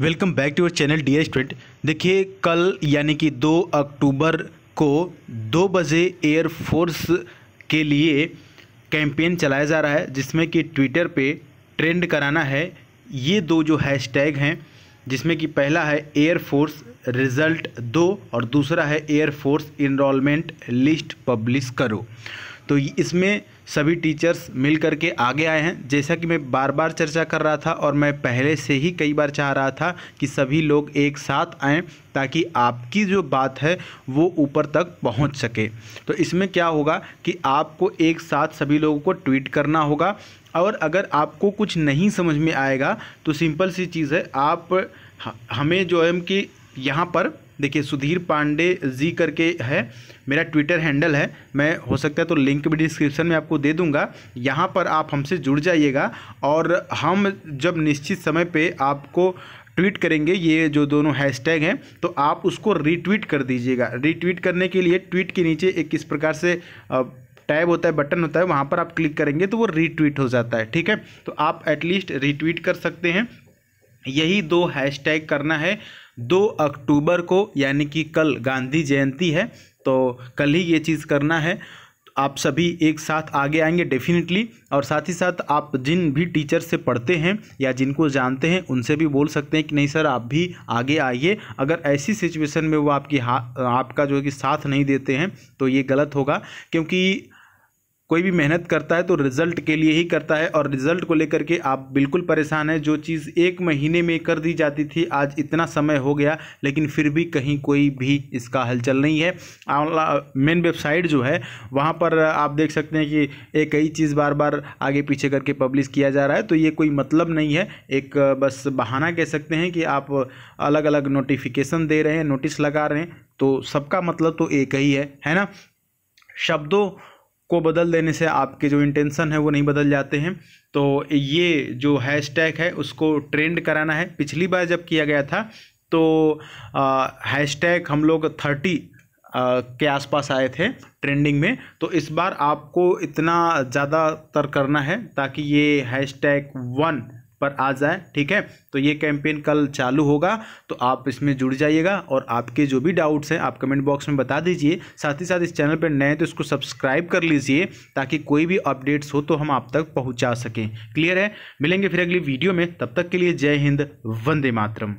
welcome back to your channel the student देखिए कल यानी कि 2 अक्टूबर को 2 बजे एयर फोर्स के लिए कैंपेन चलाया जा रहा है जिसमें कि ट्विटर पे ट्रेंड कराना है ये दो जो हैशटैग हैं जिसमें कि पहला है एयर फोर्स रिज़ल्ट दो और दूसरा है Air Force enrolment list publish करो तो इसमें सभी टीचर्स मिल कर के आगे आए हैं जैसा कि मैं बार बार चर्चा कर रहा था और मैं पहले से ही कई बार चाह रहा था कि सभी लोग एक साथ आएँ ताकि आपकी जो बात है वो ऊपर तक पहुंच सके तो इसमें क्या होगा कि आपको एक साथ सभी लोगों को ट्वीट करना होगा और अगर आपको कुछ नहीं समझ में आएगा तो सिंपल सी चीज़ है आप हमें जो है कि यहाँ पर देखिए सुधीर पांडे जी करके है मेरा ट्विटर हैंडल है मैं हो सकता है तो लिंक भी डिस्क्रिप्शन में आपको दे दूंगा यहाँ पर आप हमसे जुड़ जाइएगा और हम जब निश्चित समय पे आपको ट्वीट करेंगे ये जो दोनों हैशटैग हैं तो आप उसको रीट्वीट कर दीजिएगा रीट्वीट करने के लिए ट्वीट के नीचे एक किस प्रकार से टैब होता है बटन होता है वहाँ पर आप क्लिक करेंगे तो वो रीट्वीट हो जाता है ठीक है तो आप एटलीस्ट रीट्वीट कर सकते हैं यही दो हैशटैग करना है दो अक्टूबर को यानी कि कल गांधी जयंती है तो कल ही ये चीज़ करना है आप सभी एक साथ आगे आएंगे डेफिनेटली और साथ ही साथ आप जिन भी टीचर से पढ़ते हैं या जिनको जानते हैं उनसे भी बोल सकते हैं कि नहीं सर आप भी आगे आइए अगर ऐसी सिचुएशन में वो आपकी हा आपका जो है कि साथ नहीं देते हैं तो ये गलत होगा क्योंकि कोई भी मेहनत करता है तो रिजल्ट के लिए ही करता है और रिजल्ट को लेकर के आप बिल्कुल परेशान हैं जो चीज़ एक महीने में कर दी जाती थी आज इतना समय हो गया लेकिन फिर भी कहीं कोई भी इसका हलचल नहीं है मेन वेबसाइट जो है वहाँ पर आप देख सकते हैं कि एक ही चीज़ बार बार आगे पीछे करके पब्लिश किया जा रहा है तो ये कोई मतलब नहीं है एक बस बहाना कह सकते हैं कि आप अलग अलग नोटिफिकेशन दे रहे हैं नोटिस लगा रहे हैं तो सबका मतलब तो एक ही है है ना शब्दों को बदल देने से आपके जो इंटेंशन है वो नहीं बदल जाते हैं तो ये जो हैशटैग है उसको ट्रेंड कराना है पिछली बार जब किया गया था तो हैशटैग हम लोग थर्टी के आसपास आए थे ट्रेंडिंग में तो इस बार आपको इतना ज़्यादातर करना है ताकि ये हैशटैग वन पर आ जाए ठीक है तो ये कैंपेन कल चालू होगा तो आप इसमें जुड़ जाइएगा और आपके जो भी डाउट्स हैं आप कमेंट बॉक्स में बता दीजिए साथ ही साथ इस चैनल पर नए हैं तो इसको सब्सक्राइब कर लीजिए ताकि कोई भी अपडेट्स हो तो हम आप तक पहुँचा सकें क्लियर है मिलेंगे फिर अगली वीडियो में तब तक के लिए जय हिंद वंदे मातरम